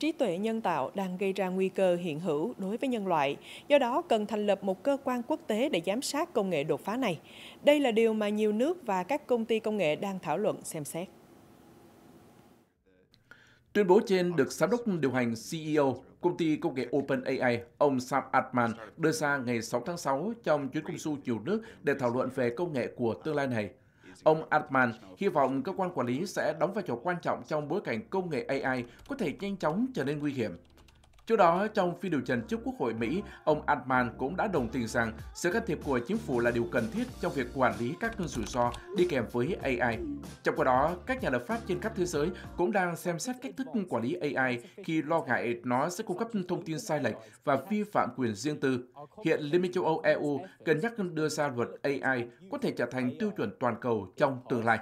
trí tuệ nhân tạo đang gây ra nguy cơ hiện hữu đối với nhân loại, do đó cần thành lập một cơ quan quốc tế để giám sát công nghệ đột phá này. Đây là điều mà nhiều nước và các công ty công nghệ đang thảo luận xem xét. Tuyên bố trên được giám đốc điều hành CEO công ty công nghệ OpenAI, ông Sam Altman đưa ra ngày 6 tháng 6 trong chuyến công du nhiều nước để thảo luận về công nghệ của tương lai này. Ông Altman hy vọng cơ quan quản lý sẽ đóng vai trò quan trọng trong bối cảnh công nghệ AI có thể nhanh chóng trở nên nguy hiểm. Trước đó, trong phiên điều trần trước Quốc hội Mỹ, ông Altman cũng đã đồng tình rằng sự can thiệp của chính phủ là điều cần thiết trong việc quản lý các rủi ro đi kèm với AI. Trong khi đó, các nhà lập pháp trên khắp thế giới cũng đang xem xét cách thức quản lý AI khi lo ngại nó sẽ cung cấp thông tin sai lệch và vi phạm quyền riêng tư. Hiện Liên minh châu Âu EU cân nhắc đưa ra luật AI có thể trở thành tiêu chuẩn toàn cầu trong tương lai.